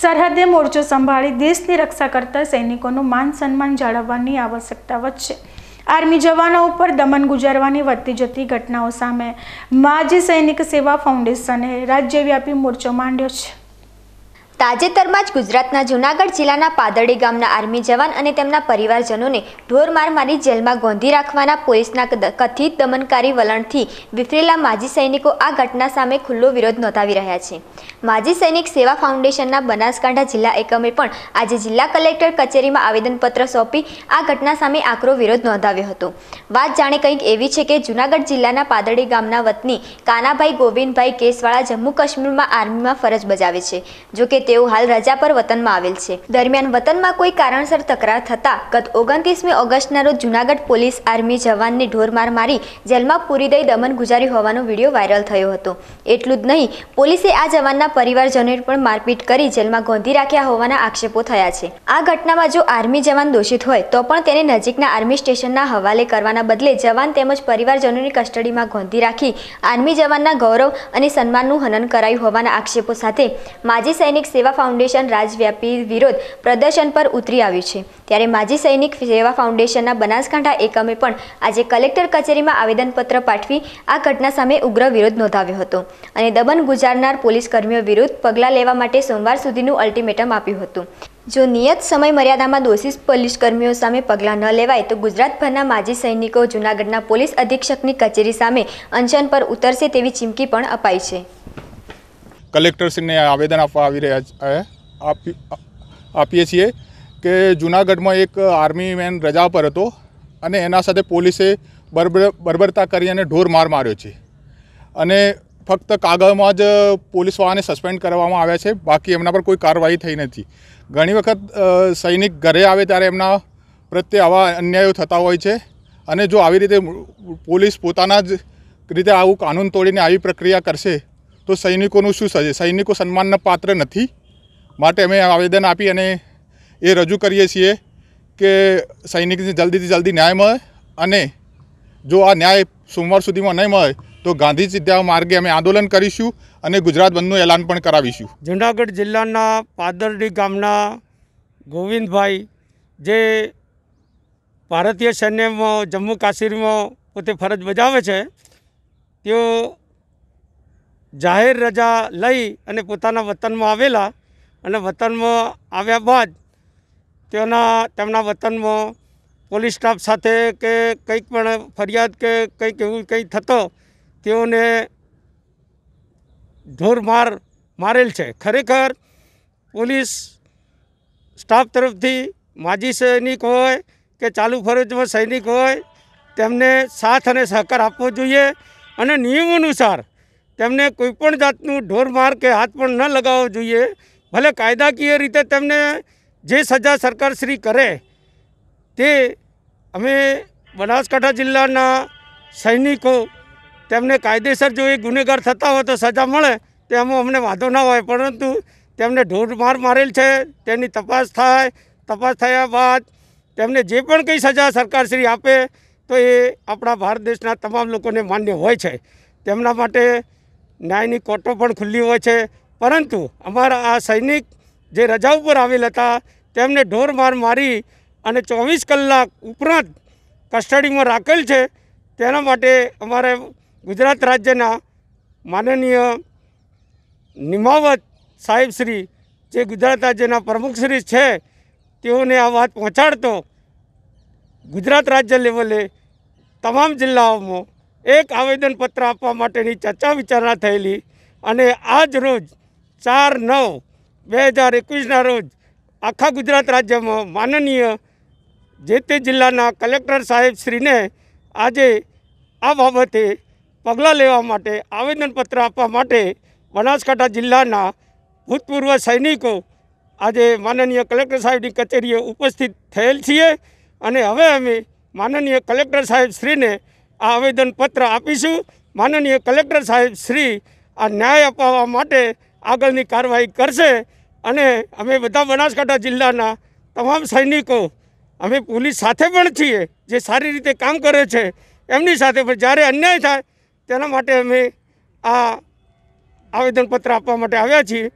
સરહદે મોરચો સંભાળી દેશની રક્ષા કરતા સૈનિકોનું માન સન્માન જાળવવાની આવશ્યકતા વધશે આર્મી જવાનો ઉપર દમન ગુજારવાની વધતી જતી ઘટનાઓ સામે માજી સૈનિક સેવા ફાઉન્ડેશને રાજ્યવ્યાપી મોરચો માંડ્યો છે તાજેતરમાં જ ગુજરાતના જૂનાગઢ જિલ્લાના પાદરડી ગામના આર્મી જવાન અને તેમના પરિવારજનોને ઢોરમાર મારી જેલમાં ગોંધી રાખવાના પોલીસના કથિત દમનકારી વલણથી વિફરેલા માજી સૈનિકો આ ઘટના સામે ખુલ્લો વિરોધ નોંધાવી રહ્યા છે માજી સૈનિક સેવા ફાઉન્ડેશનના બનાસકાંઠા જિલ્લા એકમે પણ આજે જિલ્લા કલેક્ટર કચેરીમાં આવેદનપત્ર સોંપી આ ઘટના સામે આકરો વિરોધ નોંધાવ્યો હતો વાત જાણે કંઈક એવી છે કે જૂનાગઢ જિલ્લાના પાદડી ગામના વતની કાનાભાઈ ગોવિંદભાઈ કેસવાળા જમ્મુ કાશ્મીરમાં આર્મીમાં ફરજ બજાવે છે જોકે તેઓ હાલ રજા પર વતનમાં આવેલ છે દરમિયાન વતનમાં કોઈ કારણસર તકરાર થતા ગત ઓગણત્રીસમી ઓગસ્ટના રોજ જૂનાગઢ પોલીસ આર્મી જવાનને ઢોરમાર મારી જેલમાં પૂરી દઈ દમન ગુજારી હોવાનો વિડીયો વાયરલ થયો હતો એટલું જ નહીં પોલીસે આ જવાનના તેના પરિવારજનોએ પણ મારપીટ કરી જેલમાં ગોંધી રાખ્યા હોવાના આક્ષેપો થયા છે આ ઘટનામાં જો આર્મી જવાન દોષિત હોય તો પણ તેને નજીકના આર્મી સ્ટેશનના હવાલે કરવાના બદલે જવાન તેમજ પરિવારજનોની કસ્ટડીમાં ગોંધી રાખી આર્મી જવાનના ગૌરવ અને સન્માનનું હનન કરાયું હોવાના આક્ષેપો સાથે માજી સૈનિક સેવા ફાઉન્ડેશન રાજવ્યાપી વિરોધ પ્રદર્શન પર ઉતરી આવ્યું છે ત્યારે માજી સૈનિક સેવા ફાઉન્ડેશનના બનાસકાંઠા એકમે પણ આજે કલેક્ટર કચેરીમાં આવેદનપત્ર પાઠવી આ ઘટના સામે ઉગ્ર વિરોધ નોંધાવ્યો હતો અને દબન ગુજારનાર પોલીસ કર્મીઓ મુજરિમોએ વિરુદ્ધ પગલાં લેવા માટે સોમવાર સુધીનું અલ્ટિમેટમ આપ્યું હતું જો નિયત સમય મર્યાદામાં દોષિત પોલીસકર્મીઓ સામે પગલાં ન લેવાય તો ગુજરાતભરના માજી સૈનિકો જૂનાગઢના પોલીસ અધિક્ષકની કચેરી સામે અંશન પર ઉતરશે તેવી ચીમકી પણ અપાઈ છે કલેક્ટરશ્રીને આવેદન આપવા આવી રહ્યા છે આપીએ છીએ કે જૂનાગઢમાં એક આર્મી મેન રજા પર હતો અને એના સાથે પોલીસે બર્બરતા કરી અને ઢોર માર માર્યો છે અને ફક્ત કાગળમાં જ પોલીસવાળાને સસ્પેન્ડ કરવામાં આવ્યા છે બાકી એમના પર કોઈ કાર્યવાહી થઈ નથી ઘણી વખત સૈનિક ઘરે આવે ત્યારે એમના પ્રત્યે આવા અન્યાયો થતા હોય છે અને જો આવી રીતે પોલીસ પોતાના જ રીતે આવું કાનૂન તોડીને આવી પ્રક્રિયા કરશે તો સૈનિકોનું શું થશે સૈનિકો સન્માનના પાત્ર નથી માટે અમે આવેદન આપી અને એ રજૂ કરીએ છીએ કે સૈનિકને જલ્દીથી જલ્દી ન્યાય મળે અને જો આ ન્યાય સોમવાર સુધીમાં નહીં મળે તો ગાંધી ચિત્યા માર્ગે અમે આંદોલન કરીશું અને ગુજરાત બંધનું એલાન પણ કરાવીશું જૂનાગઢ જિલ્લાના પાદરડી ગામના ગોવિંદભાઈ જે ભારતીય સૈન્યમાં જમ્મુ કાશ્મીરમાં પોતે ફરજ બજાવે છે તેઓ જાહેર રજા લઈ અને પોતાના વતનમાં આવેલા અને વતનમાં આવ્યા બાદ તેઓના તેમના વતનમાં પોલીસ સ્ટાફ સાથે કે કંઈક પણ ફરિયાદ કે કંઈક એવું કંઈ થતો તેઓને ઢોરમાર મારેલ છે ખરેખર પોલીસ સ્ટાફ તરફથી માજી સૈનિક હોય કે ચાલુ ફરજમાં સૈનિક હોય તેમને સાથ અને સહકાર આપવો જોઈએ અને નિયમ અનુસાર તેમને કોઈપણ જાતનું ઢોરમાર કે હાથ પણ ન લગાવવો જોઈએ ભલે કાયદાકીય રીતે તેમને જે સજા સરકારશ્રી કરે તે અમે બનાસકાંઠા જિલ્લાના સૈનિકો તેમને કાયદેસર જો એ ગુનેગાર થતા હોય તો સજા મળે તેમાં અમને વાંધો ના હોય પરંતુ તેમને ઢોર માર મારેલ છે તેની તપાસ થાય તપાસ થયા બાદ તેમને જે પણ કંઈ સજા સરકારશ્રી આપે તો એ આપણા ભારત દેશના તમામ લોકોને માન્ય હોય છે તેમના માટે ન્યાયની કોર્ટો પણ ખુલ્લી હોય છે પરંતુ અમારા આ સૈનિક જે રજા ઉપર આવેલ હતા તેમને ઢોર માર મારી અને ચોવીસ કલાક ઉપરાંત કસ્ટડીમાં રાખેલ છે તેના માટે અમારે ગુજરાત રાજ્યના માનનીય નિમાવત સાહેબશ્રી જે ગુજરાત રાજ્યના પ્રમુખશ્રી છે તેઓને આ વાત પહોંચાડતો ગુજરાત રાજ્ય લેવલે તમામ જિલ્લાઓમાં એક આવેદનપત્ર આપવા માટેની ચર્ચા વિચારણા થયેલી અને આજ રોજ ચાર નવ બે હજાર એકવીસના રોજ આખા ગુજરાત રાજ્યમાં માનનીય જે તે જિલ્લાના કલેક્ટર સાહેબ શ્રીને આજે આ બાબતે પગલાં લેવા માટે આવેદનપત્ર આપવા માટે બનાસકાંઠા જિલ્લાના ભૂતપૂર્વ સૈનિકો આજે માનનીય કલેક્ટર સાહેબની કચેરીએ ઉપસ્થિત થયેલ છીએ અને હવે અમે માનનીય કલેક્ટર સાહેબ શ્રીને આ આવેદનપત્ર આપીશું માનનીય કલેક્ટર સાહેબ શ્રી આ ન્યાય અપાવવા માટે આગળની કાર્યવાહી કરશે અને અમે બધા બનાસકાંઠા જિલ્લાના તમામ સૈનિકો અમે પોલીસ સાથે પણ છીએ જે સારી રીતે કામ કરે છે એમની સાથે પણ જ્યારે અન્યાય થાય તેના માટે અમે આ આવેદનપત્ર આપવા માટે આવ્યા છીએ